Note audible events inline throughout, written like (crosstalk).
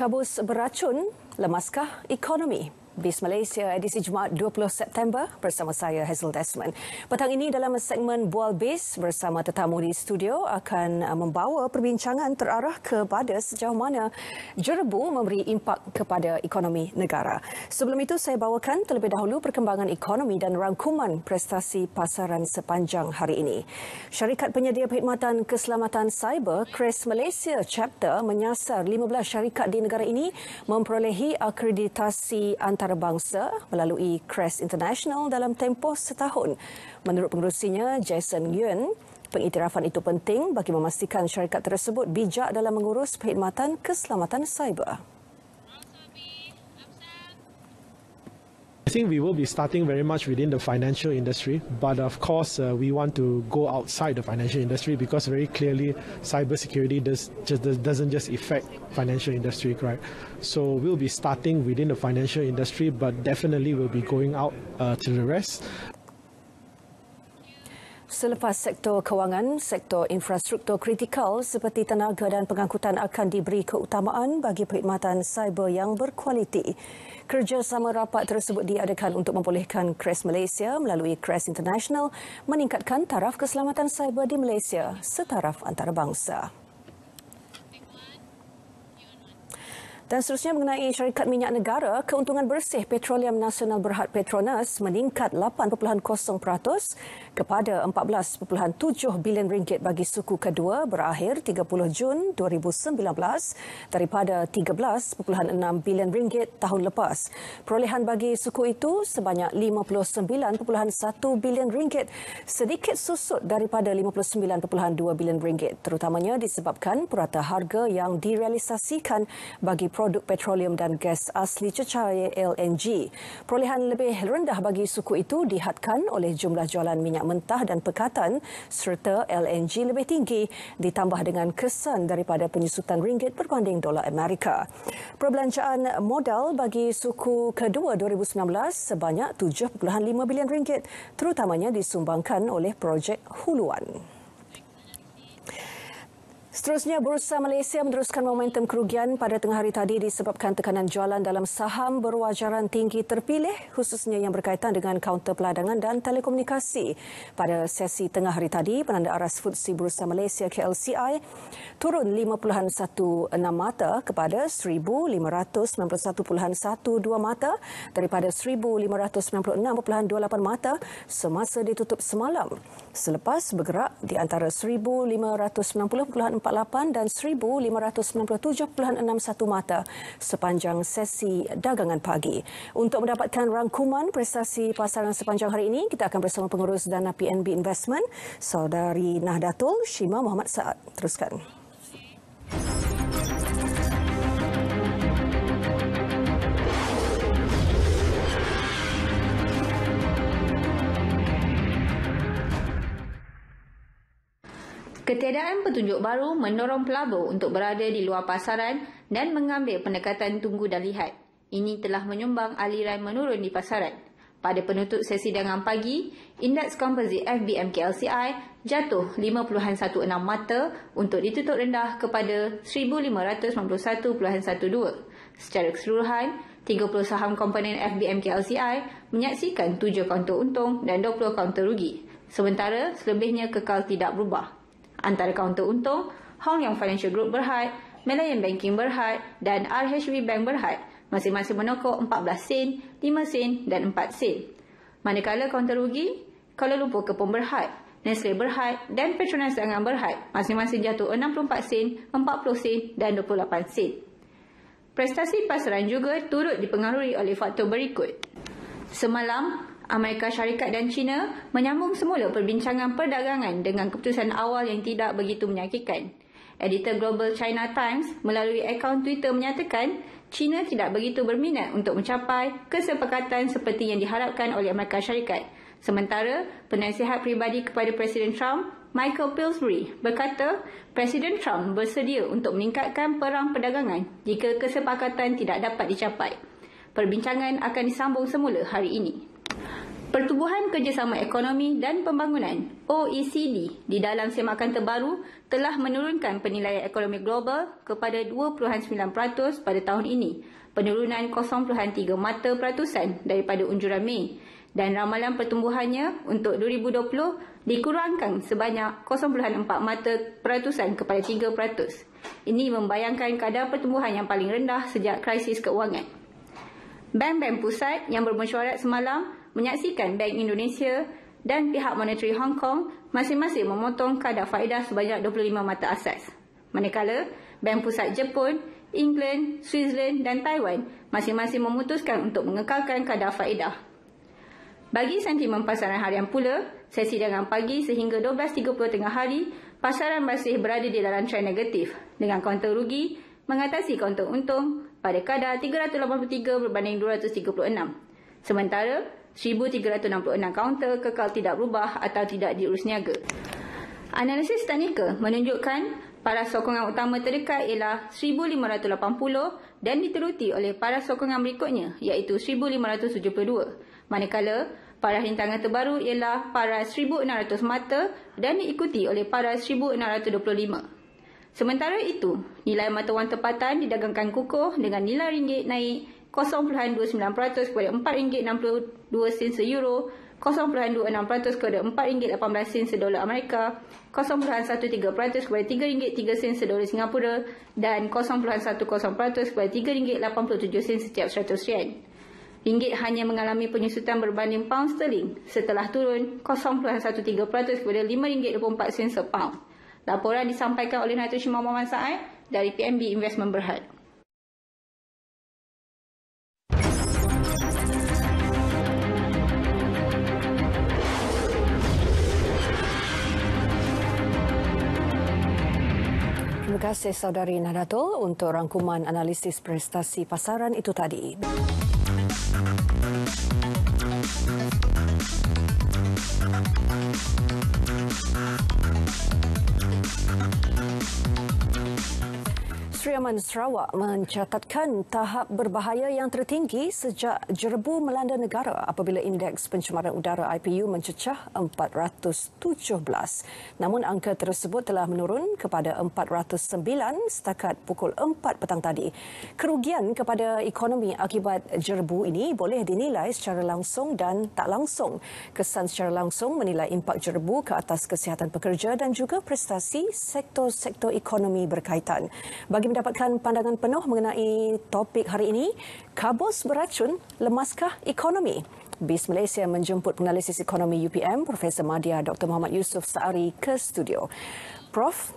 kabus beracun lemaskah ekonomi? Bis Malaysia edisi Jumaat 20 September bersama saya Hazel Desmond. Petang ini dalam segmen Bual Bis bersama tetamu di studio akan uh, membawa perbincangan terarah kepada sejauh mana jerebu memberi impak kepada ekonomi negara. Sebelum itu saya bawakan terlebih dahulu perkembangan ekonomi dan rangkuman prestasi pasaran sepanjang hari ini. Syarikat penyedia perkhidmatan keselamatan cyber Kris Malaysia Chapter menyasar 15 syarikat di negara ini memperolehi akreditasi antara antarabangsa melalui Crest International dalam tempoh setahun. Menurut pengurusinya, Jason Yuen, pengiktirafan itu penting bagi memastikan syarikat tersebut bijak dalam mengurus perkhidmatan keselamatan cyber. I think we will be starting very much within the financial industry, but of course, uh, we want to go outside the financial industry because very clearly, cybersecurity does just doesn't just affect financial industry, right? So we'll be starting within the financial industry, but definitely we'll be going out uh, to the rest. Selepas sektor kewangan, sektor infrastruktur kritikal seperti tenaga dan pengangkutan akan diberi keutamaan bagi perkhidmatan cyber yang berkualiti. Kerjasama rapat tersebut diadakan untuk membolehkan CRES Malaysia melalui CRES International meningkatkan taraf keselamatan cyber di Malaysia setaraf antarabangsa. Dan seterusnya mengenai syarikat minyak negara, keuntungan bersih Petroleum Nasional Berhad Petronas meningkat 8.0% kepada 14.7 bilion ringgit bagi suku kedua berakhir 30 Jun 2019 daripada 13.6 bilion ringgit tahun lepas. Perolehan bagi suku itu sebanyak 59.1 bilion ringgit, sedikit susut daripada 59.2 bilion ringgit, terutamanya disebabkan purata harga yang direalisasikan bagi produk petroleum dan gas asli cecair LNG. Perolehan lebih rendah bagi suku itu dihadkan oleh jumlah jualan minyak mentah dan pekatan serta LNG lebih tinggi ditambah dengan kesan daripada penyusutan ringgit berbanding dolar Amerika. Perbelanjaan modal bagi suku kedua 2019 sebanyak 7.5 bilion ringgit terutamanya disumbangkan oleh projek huluan. Seterusnya, Bursa Malaysia meneruskan momentum kerugian pada tengah hari tadi disebabkan tekanan jualan dalam saham berwajaran tinggi terpilih khususnya yang berkaitan dengan kaunter peladangan dan telekomunikasi. Pada sesi tengah hari tadi, penanda aras futsi Bursa Malaysia KLCI turun 50.16 mata kepada 1,591.12 mata daripada 1,596.28 mata semasa ditutup semalam selepas bergerak di antara 1,590.4 1,48 dan 1,597.61 mata sepanjang sesi dagangan pagi. Untuk mendapatkan rangkuman prestasi pasaran sepanjang hari ini, kita akan bersama pengurus dana PNB Investment, Saudari Nahdatul Shima Muhammad Saad. Teruskan. Ketiadaan petunjuk baru mendorong pelabur untuk berada di luar pasaran dan mengambil pendekatan tunggu dan lihat. Ini telah menyumbang aliran menurun di pasaran. Pada penutup sesi dengan pagi, indeks komposit FBM KLCI jatuh 5.16 mata untuk ditutup rendah kepada 1,591.12. Secara keseluruhan, 30 saham komponen FBM KLCI menyaksikan 7 kaunter untung dan 20 kaunter rugi. Sementara, selebihnya kekal tidak berubah antara kaunter untung, Hong Yong Financial Group Berhad, Malayan Banking Berhad dan RHB Bank Berhad masing-masing menokok 14 sen, 5 sen dan 4 sen. Manakala kaunter rugi, Kuala Lumpur Kepong Berhad, Nestle Berhad dan Petronas Langan Berhad masing-masing jatuh 64 sen, 40 sen dan 28 sen. Prestasi pasaran juga turut dipengaruhi oleh faktor berikut. Semalam, Amerika Syarikat dan China menyambung semula perbincangan perdagangan dengan keputusan awal yang tidak begitu menyakitkan. Editor Global China Times melalui akaun Twitter menyatakan China tidak begitu berminat untuk mencapai kesepakatan seperti yang diharapkan oleh Amerika Syarikat. Sementara, penasihat peribadi kepada Presiden Trump, Michael Pillsbury, berkata Presiden Trump bersedia untuk meningkatkan perang perdagangan jika kesepakatan tidak dapat dicapai. Perbincangan akan disambung semula hari ini. Pertubuhan Kerjasama Ekonomi dan Pembangunan OECD di dalam semakan terbaru telah menurunkan penilaian ekonomi global kepada 2.9% pada tahun ini, penurunan 0.3 mata peratusan daripada unjuran Mei dan ramalan pertumbuhannya untuk 2020 dikurangkan sebanyak 0.4 mata peratusan kepada 3%. Ini membayangkan kadar pertumbuhan yang paling rendah sejak krisis keuangan. Bank-bank pusat yang bermesyuarat semalam menyaksikan Bank Indonesia dan pihak monetary Hong Kong masing-masing memotong kadar faedah sebanyak 25 mata asas. Manakala, Bank Pusat Jepun, England, Switzerland dan Taiwan masing-masing memutuskan untuk mengekalkan kadar faedah. Bagi sentimen pasaran harian pula, sesi dengan pagi sehingga 12.30 tengah hari, pasaran masih berada di dalam trend negatif dengan kaunter rugi mengatasi kaunter untung pada kadar 383 berbanding 236. Sementara, 1,366 kaunter kekal tidak berubah atau tidak diurus niaga. Analisis teknikal menunjukkan para sokongan utama terdekat ialah 1,580 dan dituruti oleh para sokongan berikutnya iaitu 1,572. Manakala, para rintangan terbaru ialah para 1,600 mata dan diikuti oleh para 1,625. Sementara itu, nilai mata wang tempatan didagangkan kukuh dengan nilai ringgit naik 0.29% kepada RM4.62 se euro, 0.26% kepada RM4.18 se dolar Amerika, 0.13% kepada RM3.03 se dolar Singapura dan 0.10% kepada RM3.87 setiap 100 yen. Ringgit hanya mengalami penyusutan berbanding pound sterling setelah turun 0.13% kepada RM5.24 se pound. Laporan disampaikan oleh Natusha Muhammad Sa'ad dari PMB Investment Berhad. Terima kasih saudari Nadatul untuk rangkuman analisis prestasi pasaran itu tadi. Kementerian Sarawak mencatatkan tahap berbahaya yang tertinggi sejak jerebu melanda negara apabila indeks pencemaran udara IPU mencecah 417. Namun angka tersebut telah menurun kepada 409 setakat pukul 4 petang tadi. Kerugian kepada ekonomi akibat jerebu ini boleh dinilai secara langsung dan tak langsung. Kesan secara langsung menilai impak jerebu ke atas kesihatan pekerja dan juga prestasi sektor-sektor ekonomi berkaitan. Bagi dapatkan pandangan penuh mengenai topik hari ini. Kabus beracun, lemaskah ekonomi? BIS Malaysia menjemput penganalisis ekonomi UPM, Profesor Madia Dr. Muhammad Yusuf Saari ke studio. Prof,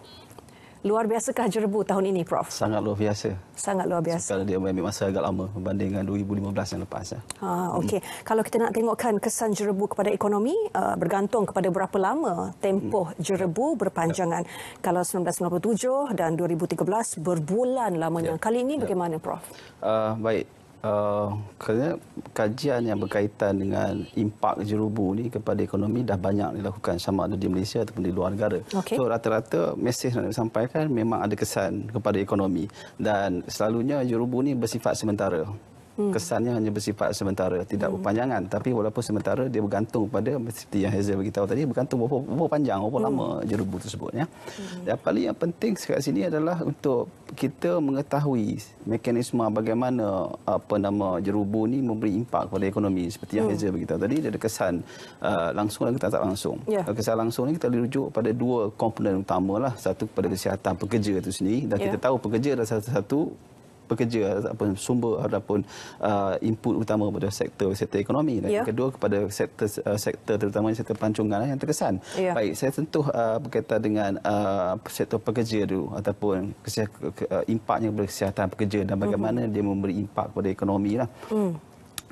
Luar biasakah jerebu tahun ini, Prof? Sangat luar biasa. Sangat luar biasa. Sekarang dia ambil masa agak lama berbandingkan 2015 yang lepas. Ya. Ha, okay. hmm. Kalau kita nak tengokkan kesan jerebu kepada ekonomi, uh, bergantung kepada berapa lama tempoh jerebu berpanjangan. Hmm. Kalau 1997 dan 2013, berbulan lamanya. Yeah. Kali ini yeah. bagaimana, Prof? Uh, baik. Eh, kerana kajian yang berkaitan dengan impak jerubu ni kepada ekonomi dah banyak dilakukan sama ada di Malaysia ataupun di luar negara. Okay. So rata-rata mesej yang disampaikan memang ada kesan kepada ekonomi dan selalunya jerubu ni bersifat sementara. Hmm. kesannya hanya bersifat sementara tidak hmm. berpanjangan tapi walaupun sementara dia bergantung pada seperti yang Hazel beritahu tadi bergantung berapa, berapa panjang berapa hmm. lama jerubu tersebut ya. Hmm. Yang paling yang penting sekat sini adalah untuk kita mengetahui mekanisme bagaimana apa nama jerubu ini memberi impak kepada ekonomi seperti yang hmm. Hazel beritahu tadi dia ada kesan uh, langsung dan tak langsung. Yeah. Uh, kesan langsung ini kita dirujuk pada dua komponen utamalah satu kepada kesihatan pekerja itu sendiri dan yeah. kita tahu pekerja adalah satu-satu pekerja ataupun sumber ataupun uh, input utama kepada sektor sektor ekonomi dan yeah. kedua kepada sektor uh, sektor terutama sektor pancungan lah yang terkesan. Yeah. Baik, saya sentuh uh, berkaitan dengan uh, sektor pekerja itu ataupun kesihatan uh, impaknya kepada kesihatan pekerja dan bagaimana mm-hmm. dia memberi impak kepada ekonomi lah. Mm.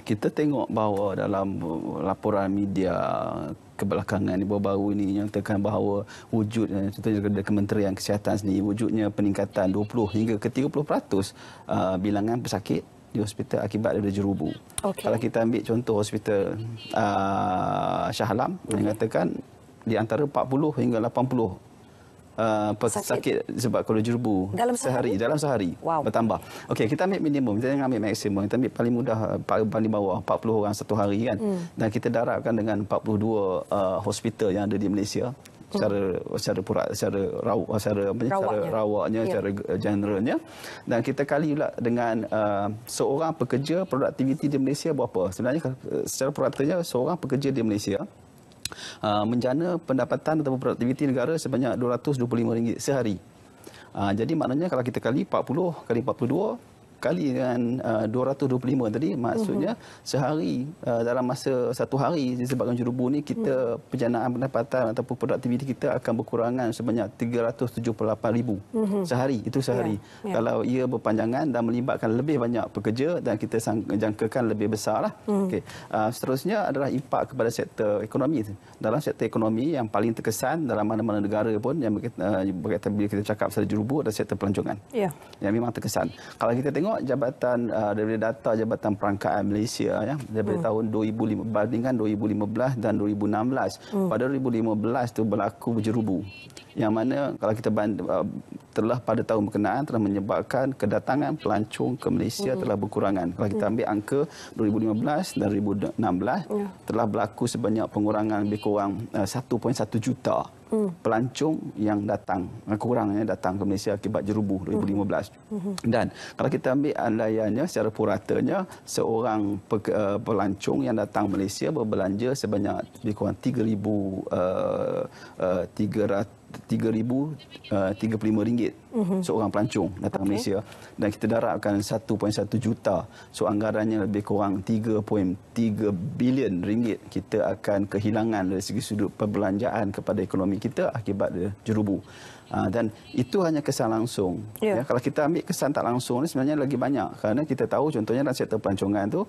Kita tengok bahawa dalam uh, laporan media kebelakangan ini baru-baru ini nyatakan bahawa wujud eh, contohnya dari Kementerian Kesihatan sendiri wujudnya peningkatan 20 hingga ke 30% uh, ah, bilangan pesakit di hospital akibat daripada jerubu. Okay. Kalau kita ambil contoh hospital uh, Shah Alam, okay. dia katakan di antara 40 hingga 80 Uh, sakit. sakit sebab kalau jerbu dalam sehari dalam sehari wow. bertambah okey kita ambil minimum kita jangan ambil maksimum kita ambil paling mudah uh, paling bawah 40 orang satu hari kan mm. dan kita darabkan dengan 42 uh, hospital yang ada di Malaysia secara hmm. secara pura secara rawak uh, secara apa rawaknya. secara rawaknya yeah. Ya. secara uh, generalnya dan kita kali pula dengan uh, seorang pekerja produktiviti di Malaysia berapa sebenarnya secara peratanya seorang pekerja di Malaysia uh, menjana pendapatan atau produktiviti negara sebanyak RM225 sehari. Uh, jadi maknanya kalau kita kali 40 kali 42 kali dengan uh, 225 tadi maksudnya uh-huh. sehari uh, dalam masa satu hari disebabkan jurubu ni kita uh-huh. penjanaan pendapatan ataupun produktiviti kita akan berkurangan sebanyak 378,000 uh-huh. Mhm. sehari itu sehari yeah. Yeah. kalau ia berpanjangan dan melibatkan lebih banyak pekerja dan kita jangkakan lebih besarlah uh-huh. okey uh, seterusnya adalah impak kepada sektor ekonomi dalam sektor ekonomi yang paling terkesan dalam mana-mana negara pun yang berkaitan, uh, berkaitan bila kita cakap pasal jurubu adalah sektor pelancongan yeah. yang memang terkesan kalau kita tengok tengok jabatan uh, daripada data Jabatan Perangkaan Malaysia ya daripada hmm. tahun 2015 bandingkan 2015 dan 2016 hmm. pada 2015 tu berlaku berjerubu yang mana kalau kita band, uh, telah pada tahun berkenaan telah menyebabkan kedatangan pelancong ke Malaysia hmm. telah berkurangan kalau kita hmm. ambil angka 2015 dan 2016 hmm. Ya. telah berlaku sebanyak pengurangan lebih kurang uh, 1.1 juta Hmm. pelancong yang datang eh, kurangnya eh, datang ke Malaysia akibat jerubu 2015 mm. dan kalau kita ambil andaiannya secara puratanya seorang pe, uh, eh, pelancong yang datang Malaysia berbelanja sebanyak lebih kurang 3,000 uh, uh, RM3,000, RM35 uh, ringgit uh-huh. seorang pelancong datang okay. Malaysia dan kita darabkan 1.1 juta. So anggarannya lebih kurang 3.3 bilion ringgit kita akan kehilangan dari segi sudut perbelanjaan kepada ekonomi kita akibat dia jerubu. Uh, dan itu hanya kesan langsung. Yeah. Ya, kalau kita ambil kesan tak langsung ni sebenarnya lagi banyak. Kerana kita tahu contohnya dalam sektor pelancongan tu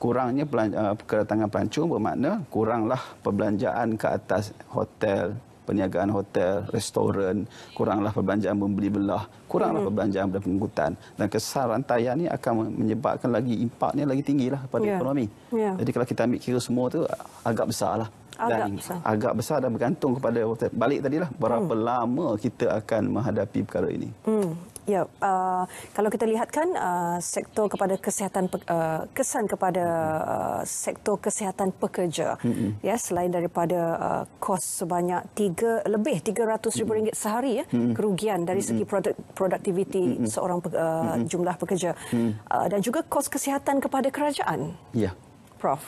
kurangnya pelan, uh, kedatangan pelancong bermakna kuranglah perbelanjaan ke atas hotel, perniagaan hotel, restoran, kuranglah perbelanjaan membeli belah, kuranglah hmm. perbelanjaan berpenghutan. Dan kesan rantaian ini akan menyebabkan lagi impaknya lagi tinggilah pada yeah. ekonomi. Yeah. Jadi kalau kita ambil kira semua tu agak besar lah. Dan agak besar. agak besar dan bergantung kepada balik tadi lah berapa hmm. lama kita akan menghadapi perkara ini. Hmm. Ya, uh, kalau kita lihatkan uh, sektor kepada kesihatan uh, kesan kepada uh, sektor kesihatan pekerja. Mm-hmm. Ya, selain daripada uh, kos sebanyak 3 lebih 300,000 mm-hmm. ringgit sehari ya, mm-hmm. kerugian dari segi produk- productivity mm-hmm. seorang uh, jumlah pekerja mm-hmm. uh, dan juga kos kesihatan kepada kerajaan. Ya. Yeah. Prof.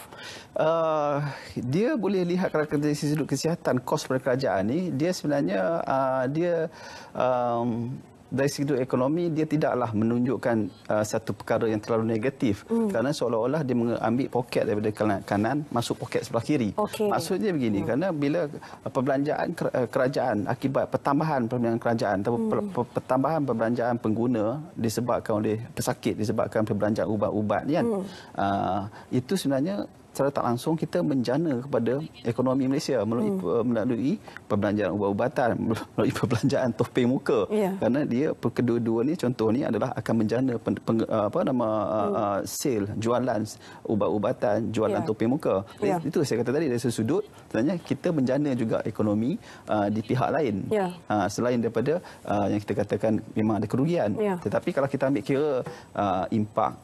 Uh, dia boleh lihat kerajaan dari sisi kesihatan kos pada kerajaan ni, dia sebenarnya uh, dia um, dari segi ekonomi dia tidaklah menunjukkan uh, satu perkara yang terlalu negatif mm. kerana seolah-olah dia mengambil poket daripada kanan masuk poket sebelah kiri. Okay. Maksudnya begini mm. kerana bila uh, perbelanjaan uh, kerajaan akibat pertambahan perbelanjaan kerajaan atau mm. pertambahan perbelanjaan pengguna disebabkan oleh pesakit disebabkan perbelanjaan ubat-ubat kan mm. uh, itu sebenarnya secara tak langsung kita menjana kepada ekonomi Malaysia melalui, hmm. Eh, melalui perbelanjaan ubat-ubatan, (laughs) melalui perbelanjaan topeng muka. Yeah. Kerana dia kedua-dua ni contoh ni adalah akan menjana pen, pen, eh, apa nama eh, hmm. uh, sale jualan ubat-ubatan, jualan yeah. topeng muka. Yeah. Itu saya kata tadi dari sudut sebenarnya kita menjana juga ekonomi uh, di pihak lain. Yeah. Ya. Uh, selain daripada uh, yang kita katakan memang ada kerugian. Yeah. Tetapi kalau kita ambil kira uh, impak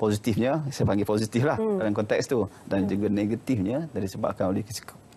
positifnya saya panggil positiflah hmm. dalam konteks tu dan hmm. juga negatifnya dari sebabkan oleh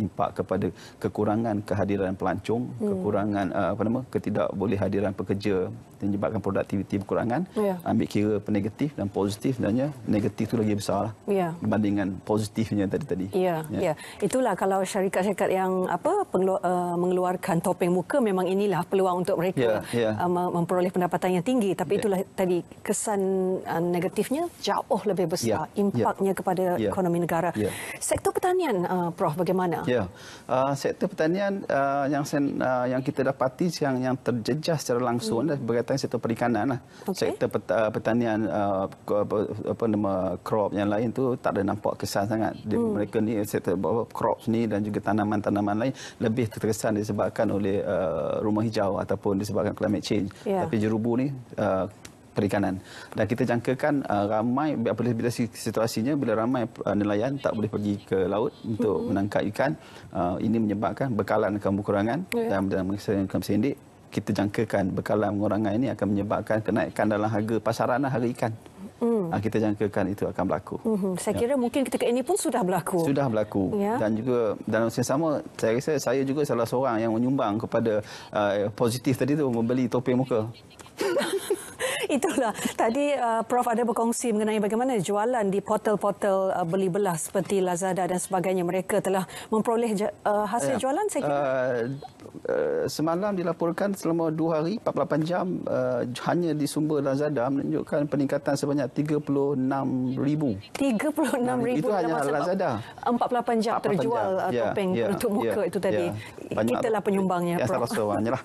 impak kepada kekurangan kehadiran pelancong, hmm. kekurangan uh, apa nama ketidakbolehhadiran pekerja yang menyebabkan produktiviti berkurangan. Yeah. Ambil kira negatif dan positif sebenarnya negatif itu lagi besar lah yeah. dibandingkan positifnya tadi tadi. Ya, yeah. yeah. yeah. itulah kalau syarikat-syarikat yang apa pengelu- uh, mengeluarkan topeng muka memang inilah peluang untuk mereka yeah. Yeah. Uh, memperoleh pendapatan yang tinggi. Tapi yeah. itulah tadi kesan uh, negatifnya jauh lebih besar yeah. Ya. impaknya yeah. kepada yeah. ekonomi negara. Yeah. Sektor pertanian, uh, Prof, bagaimana? Ya, uh, sektor pertanian uh, yang sen, uh, yang kita dapati yang yang terjejas secara langsung hmm. berkaitan sektor perikanan lah. Okay. Sektor peta, pertanian uh, apa, apa nama crop yang lain tu tak ada nampak kesan sangat. Di, hmm. Mereka ni sektor crop ni dan juga tanaman-tanaman lain lebih terkesan disebabkan oleh uh, rumah hijau ataupun disebabkan climate change. Yeah. Tapi jerubu ni uh, perikanan. Dan kita jangkakan uh, ramai apabila bila situasinya bila ramai uh, nelayan tak boleh pergi ke laut untuk mm -hmm. menangkap ikan, uh, ini menyebabkan bekalan akan berkurangan yeah. dan mengesankan kesendik. Kita jangkakan bekalan pengurangan ini akan menyebabkan kenaikan dalam harga pasaran lah harga ikan. Mm. Ah, kita jangkakan itu akan berlaku. Mm -hmm. Saya ya. kira ya. mungkin ketika ini pun sudah berlaku. Sudah berlaku. Yeah. Dan juga dalam masa sama, saya rasa saya juga salah seorang yang menyumbang kepada uh, positif tadi tu membeli topeng muka. (laughs) (laughs) Itulah tadi uh, Prof ada berkongsi mengenai bagaimana jualan di portal-portal uh, beli belah seperti Lazada dan sebagainya mereka telah memperoleh uh, hasil ya. jualan saya kira. Uh, uh semalam dilaporkan selama dua hari 48 jam uh, hanya di sumber Lazada menunjukkan peningkatan sebanyak 36,000. 36,000 itu hanya Lazada. 48 jam terjual uh, ya. topeng ya. untuk muka ya. itu tadi. Ya. Kita lah penyumbangnya Prof. Ya, saya rasa banyaklah.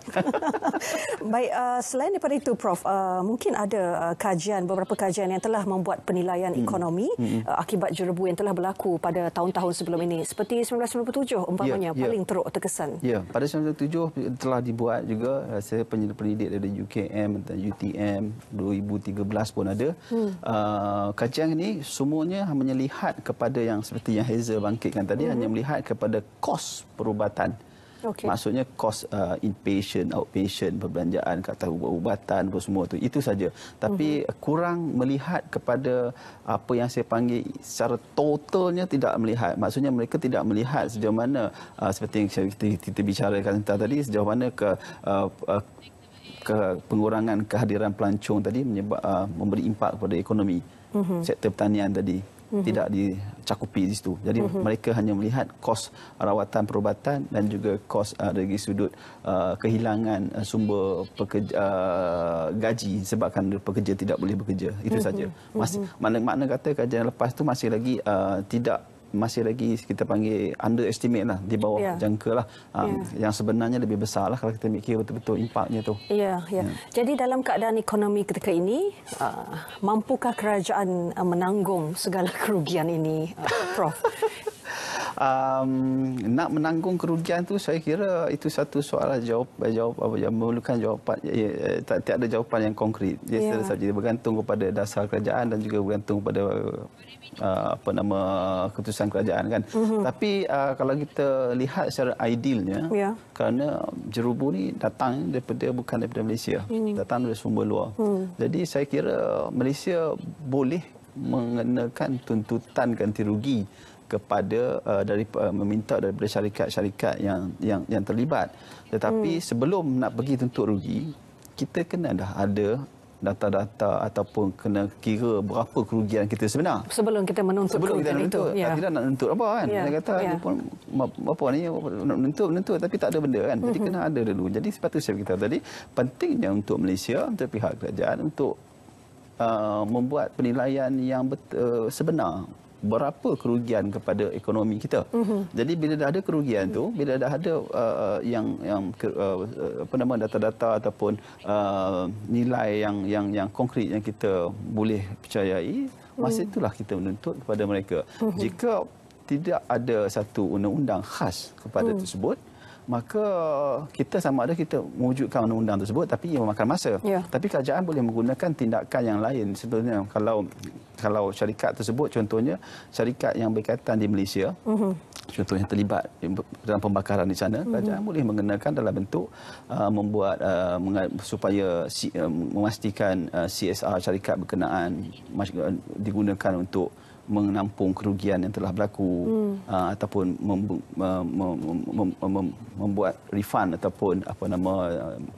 Baik uh, selain daripada itu Prof uh, mungkin mungkin ada uh, kajian beberapa kajian yang telah membuat penilaian hmm. ekonomi hmm. Uh, akibat jerebu yang telah berlaku pada tahun-tahun sebelum ini seperti 1997 umpamanya yeah, ya. paling teruk terkesan. Ya, pada 1997 telah dibuat juga uh, saya penyelidik pendidik dari UKM dan UTM 2013 pun ada. Hmm. Uh, kajian ini semuanya hanya lihat kepada yang seperti yang Hazel bangkitkan tadi hmm. hanya melihat kepada kos perubatan. Okay. Maksudnya kos uh, inpatient, outpatient, perbelanjaan, kata ubat-ubatan, apa semua itu itu saja. Tapi mm -hmm. kurang melihat kepada apa yang saya panggil secara totalnya tidak melihat. Maksudnya mereka tidak melihat sejauh mana uh, seperti yang kita, kita bicarakan tadi sejauh mana ke uh, uh, ke pengurangan kehadiran pelancong tadi menyebab, uh, memberi impak kepada ekonomi mm -hmm. sektor pertanian tadi. Mhm. tidak dicakupi di situ. Jadi uh mhm. -huh. mereka hanya melihat kos rawatan perubatan dan juga kos uh, dari sudut uh, kehilangan uh, sumber pekerja, uh, gaji sebabkan pekerja tidak boleh bekerja. Itu uh mhm. -huh. saja. Masih uh -huh. mana-mana kata kajian lepas tu masih lagi uh, tidak masih lagi kita panggil underestimate lah di bawah yeah. jangka lah um, ha, yeah. yang sebenarnya lebih besar lah kalau kita mikir betul-betul impaknya tu. Ya, yeah, ya. Yeah. Hmm. Yeah. Jadi dalam keadaan ekonomi ketika ini, uh, mampukah kerajaan uh, menanggung segala kerugian ini, uh, Prof? um, nak menanggung kerugian tu saya kira itu satu soalan lah, jawab jawab apa yang memerlukan jawapan ya, ya, ya tak, tak ada jawapan yang konkret ya yeah. saja bergantung kepada dasar kerajaan dan juga bergantung kepada uh, apa nama keputusan kerajaan kan mm-hmm. tapi uh, kalau kita lihat secara idealnya yeah. kerana jerubu ni datang daripada bukan daripada Malaysia hmm datang dari sumber luar mm. jadi saya kira Malaysia boleh mengenakan tuntutan ganti rugi kepada uh, dari uh, meminta daripada syarikat-syarikat yang yang yang terlibat. Tetapi hmm. sebelum nak pergi tuntut rugi, kita kena dah ada data-data ataupun kena kira berapa kerugian kita sebenar. Sebelum kita menuntut Sebelum kita menuntut, itu. Ya. Kita nak menuntut ya. apa kan? Ya. kata, ya. dia pun, apa ni, nak menuntut, menuntut tapi tak ada benda kan? Jadi mm-hmm. kena ada dulu. Jadi sepatutnya saya kita tadi, pentingnya untuk Malaysia, untuk pihak kerajaan untuk uh, membuat penilaian yang betul, uh, sebenar berapa kerugian kepada ekonomi kita. Mm -hmm. Jadi bila dah ada kerugian mm -hmm. tu, bila dah ada uh, yang yang uh, uh, apa nama data-data ataupun uh, nilai yang yang yang konkret yang kita boleh percayai, mm -hmm. masa mhm. itulah kita menuntut kepada mereka. Mm -hmm. Jika tidak ada satu undang-undang khas kepada mm -hmm. tersebut, mm maka kita sama ada kita mewujudkan undang-undang tersebut tapi ia memakan masa ya. tapi kerajaan boleh menggunakan tindakan yang lain sebenarnya kalau kalau syarikat tersebut contohnya syarikat yang berkaitan di Malaysia uh-huh. contohnya terlibat dalam pembakaran di sana mhm. kerajaan uh-huh. boleh mengenakan dalam bentuk uh, membuat uh, supaya si, uh, memastikan uh, CSR syarikat berkenaan uh, digunakan untuk menampung kerugian yang telah berlaku hmm. uh, ataupun mem, mem, mem, mem, mem, membuat refund ataupun apa nama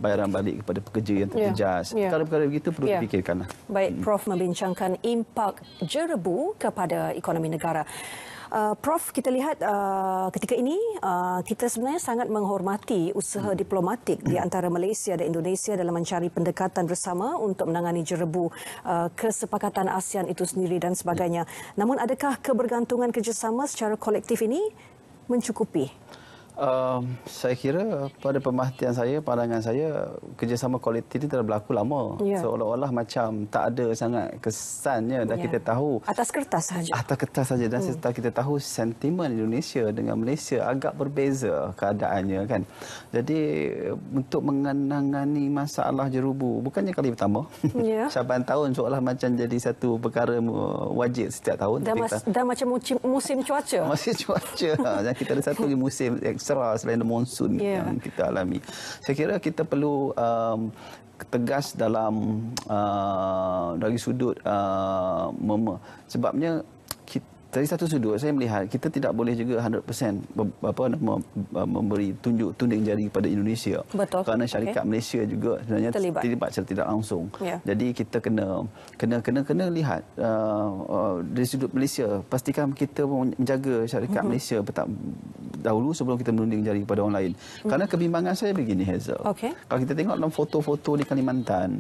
bayaran balik kepada pekerja yang ya. terjejas. Yeah. Yeah. Kalau-kalau begitu perlu yeah. dipikirkanlah. Baik, hmm. Prof membincangkan impak jerebu kepada ekonomi negara uh, Prof kita lihat uh, ketika ini uh, kita sebenarnya sangat menghormati usaha hmm. diplomatik di hmm. antara Malaysia dan Indonesia dalam mencari pendekatan bersama untuk menangani jerebu uh, kesepakatan ASEAN itu sendiri dan sebagainya. Hmm. Namun adakah kebergantungan kerjasama secara kolektif ini mencukupi? Um, saya kira eh, pada pemerhatian saya, pandangan saya, kerjasama kualiti ini telah berlaku lama. Yeah. Seolah-olah macam tak ada sangat kesannya dan yeah. kita tahu. Atas kertas saja. Atas kertas saja dan hmm. kita tahu sentimen Indonesia dengan Malaysia agak berbeza keadaannya kan. Jadi untuk mengenangani masalah jerubu, bukannya kali pertama. (laughs) Yeah. Saban tahun seolah macam jadi satu perkara wajib setiap tahun. Dan, mas- kita... dan macam musim, cuaca. (laughs) Musim cuaca. dan kita ada satu musim ekstra selain monsun yeah. yang kita alami. Saya kira kita perlu um, tegas dalam uh, dari sudut uh, mem- sebabnya kita, dari satu sudut saya melihat kita tidak boleh juga 100% apa nama uh, memberi tunjuk tunding jari kepada Indonesia Betul. kerana syarikat okay. Malaysia juga sebenarnya terlibat, terlibat secara tidak langsung. Yeah. Jadi kita kena kena kena kena lihat uh, uh, dari sudut Malaysia pastikan kita menjaga syarikat mm-hmm. Malaysia dahulu sebelum kita menuding jari kepada orang lain. Hmm. Karena kebimbangan saya begini Hazel. Okay. Kalau kita tengok dalam foto-foto di Kalimantan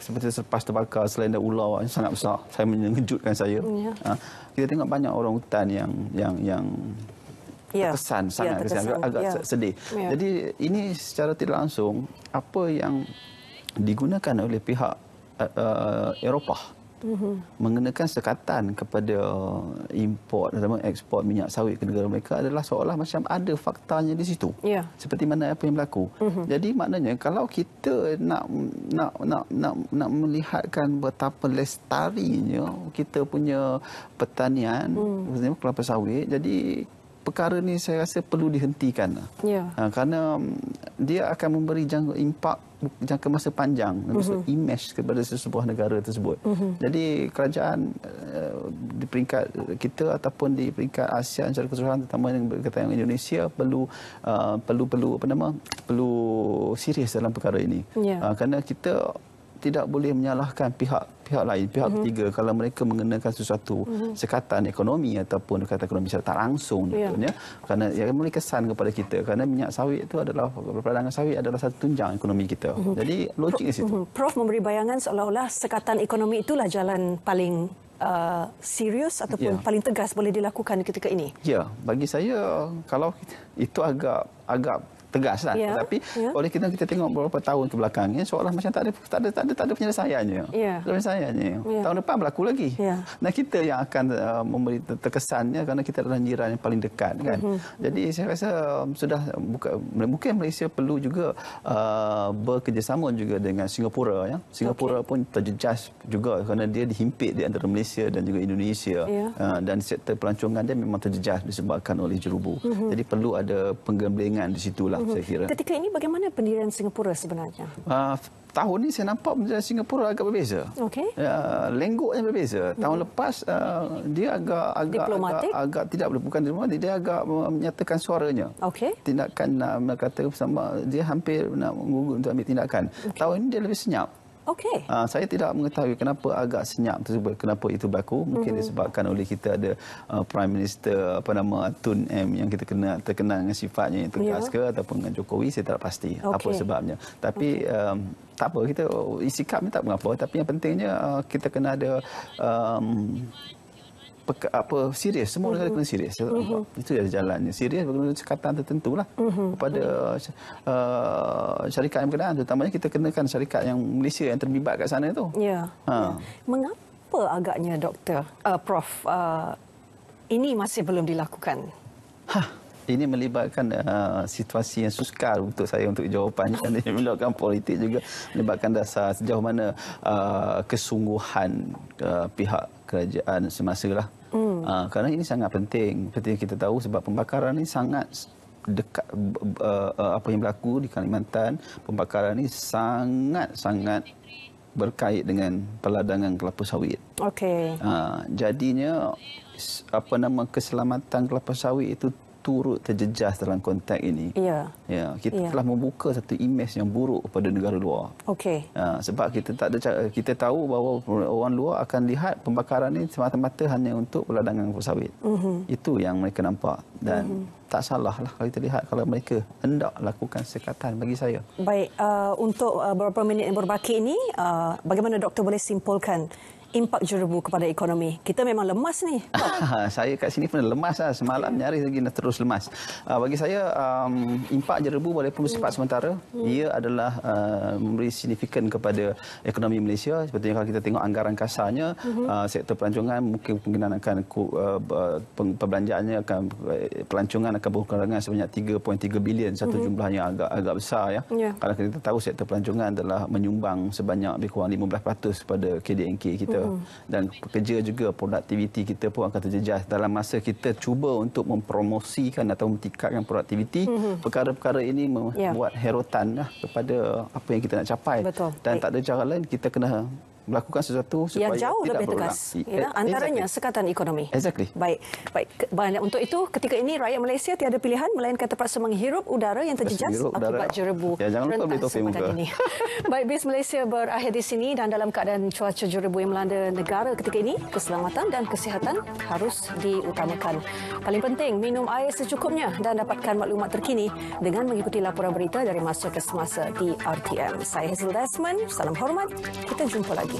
seperti selepas terbakar selendang ular yang sangat besar, saya mengejutkan saya. Yeah. Ha, kita tengok banyak orang hutan yang yang yang yeah. terkesan ya, sangat yeah, terkesan. agak yeah. sedih. Yeah. Jadi ini secara tidak langsung apa yang digunakan oleh pihak uh, uh, Eropah mengenakan sekatan kepada import atau ekspor minyak sawit ke negara mereka adalah seolah macam ada faktanya di situ. Yeah. Seperti mana apa yang berlaku. Uhum. Jadi maknanya kalau kita nak nak nak nak, nak melihatkan betapa lestarinya kita punya pertanian, khususnya hmm. kelapa sawit, jadi perkara ni saya rasa perlu dihentikan. Yeah. Ya. Ha, kerana mm, dia akan memberi jangka impak jangka masa panjang mm -hmm. image kepada sebuah negara tersebut. Mm -hmm. Jadi kerajaan uh, di peringkat kita ataupun di peringkat Asia secara keseluruhan terutama yang berkaitan dengan Indonesia perlu uh, eh, perlu perlu apa nama perlu serius dalam perkara ini. Yeah. Ya. Uh, kerana kita tidak boleh menyalahkan pihak-pihak lain, pihak mm -hmm. ketiga kalau mereka mengenakan sesuatu mm -hmm. sekatan ekonomi ataupun kata ekonomi secara langsung yeah. gitu Kerana ia ya, memberi kesan kepada kita kerana minyak sawit itu adalah peradangan sawit adalah satu tunjang ekonomi kita. Mm -hmm. Jadi logik di situ. Mm -hmm. Prof memberi bayangan seolah-olah sekatan ekonomi itulah jalan paling Uh, serius ataupun yeah. paling tegas boleh dilakukan ketika ini. Ya, yeah. bagi saya kalau itu agak agak tegas lah. Yeah. Ya, Tapi yeah. oleh kita kita tengok beberapa tahun ke seolah macam tak ada tak ada tak ada, tak ada penyelesaiannya. Yeah. Penyelesaiannya. Yeah. Tahun depan berlaku lagi. Yeah. Nah kita yang akan uh, memberi terkesannya kerana kita adalah jiran yang paling dekat kan. Mm -hmm. Jadi saya rasa um, sudah um, buka, mungkin Malaysia perlu juga uh, bekerjasama juga dengan Singapura ya. Singapura okay. pun terjejas juga kerana dia dihimpit di antara Malaysia dan juga Indonesia yeah. uh, dan sektor pelancongan dia memang terjejas disebabkan oleh jerubu. Mm -hmm. Jadi perlu ada penggemblengan di situlah. -hmm. saya kira. Ketika ini bagaimana pendirian Singapura sebenarnya? Uh, tahun ini saya nampak pendirian Singapura agak berbeza. Okay. Uh, ya, lengguknya berbeza. Tahun mm -hmm. lepas uh, dia agak agak, agak agak tidak bukan diplomatik, dia agak menyatakan suaranya. Okay. Tindakan nak uh, kata bersama dia hampir nak menggugur untuk ambil tindakan. Okay. Tahun ini dia lebih senyap. Okey. Uh, ah, saya tidak mengetahui kenapa agak senyap tersebut, kenapa itu berlaku. Mungkin mm -hmm. disebabkan oleh kita ada uh, Prime Minister apa nama Tun M yang kita kena terkenal dengan sifatnya yang tegas yeah. ke ataupun dengan Jokowi, saya tak pasti okay. apa sebabnya. Tapi um, tak apa, kita isi kami tak mengapa. Tapi yang pentingnya, ah, kita kena ada um, peka, apa serius semua negara kena mm-hmm. serius uh mm-hmm. -huh. itu dia jalannya serius bagaimana cekatan tertentu lah uh mm-hmm. -huh. kepada uh -huh. uh, syarikat yang berkenaan terutamanya kita kenakan syarikat yang Malaysia yang terlibat kat sana tu ya yeah. ha. yeah. mengapa agaknya doktor uh, prof uh, ini masih belum dilakukan ha ini melibatkan uh, situasi yang sukar untuk saya untuk jawapan dan (laughs) melibatkan politik juga melibatkan dasar sejauh mana uh, kesungguhan uh, pihak kerajaan semasa lah Hmm. Uh, kerana ini sangat penting. Seperti yang kita tahu sebab pembakaran ini sangat dekat uh, uh, apa yang berlaku di Kalimantan. Pembakaran ini sangat-sangat berkait dengan peladangan kelapa sawit. Okey. Uh, jadinya apa nama keselamatan kelapa sawit itu turut terjejas dalam konteks ini. Ya. ya kita ya. telah membuka satu imej yang buruk kepada negara luar. Okey. Ya, sebab kita tak ada kita tahu bahawa orang luar akan lihat pembakaran ini semata-mata hanya untuk peladangan kelapa sawit. Uh-huh. Itu yang mereka nampak dan uh-huh. Tak salahlah kalau kita lihat kalau mereka hendak lakukan sekatan bagi saya. Baik, uh, untuk uh, beberapa minit yang berbaki ini, uh, bagaimana doktor boleh simpulkan impak jerebu kepada ekonomi? Kita memang lemas ni. (laughs) Ah, saya kat sini pun lemas lah. Semalam ya. nyaris lagi dah terus lemas. Ah, bagi saya, um, impak jerebu boleh pun bersifat hmm. sementara. Hmm. Ia adalah uh, memberi signifikan kepada ekonomi Malaysia. Sepertinya kalau kita tengok anggaran kasarnya, hmm. uh, sektor pelancongan mungkin kemungkinan akan uh, perbelanjaannya akan eh, pelancongan akan berkurangan sebanyak 3.3 bilion. Satu hmm. jumlah yang agak agak besar. ya. Yeah. Kalau kita tahu sektor pelancongan adalah menyumbang sebanyak lebih kurang 15% kepada KDNK kita. Mm dan pekerja juga produktiviti kita pun akan terjejas dalam masa kita cuba untuk mempromosikan atau mentingkatkan produktiviti mm-hmm. perkara-perkara ini ya. membuat yeah. herotan lah kepada apa yang kita nak capai Betul. dan tak ada cara lain kita kena melakukan sesuatu supaya yang jauh tidak lebih tegas. Ya, eh, antaranya exactly. sekatan ekonomi. Exactly. Baik. Baik. Banyak untuk itu ketika ini rakyat Malaysia tiada pilihan melainkan terpaksa menghirup udara yang terjejas akibat jerebu. Ya, jangan lupa beli topi muka. Baik, bis Malaysia berakhir di sini dan dalam keadaan cuaca jerebu yang melanda negara ketika ini, keselamatan dan kesihatan harus diutamakan. Paling penting, minum air secukupnya dan dapatkan maklumat terkini dengan mengikuti laporan berita dari masa ke semasa di RTM. Saya Hazel Desmond, salam hormat. Kita jumpa lagi.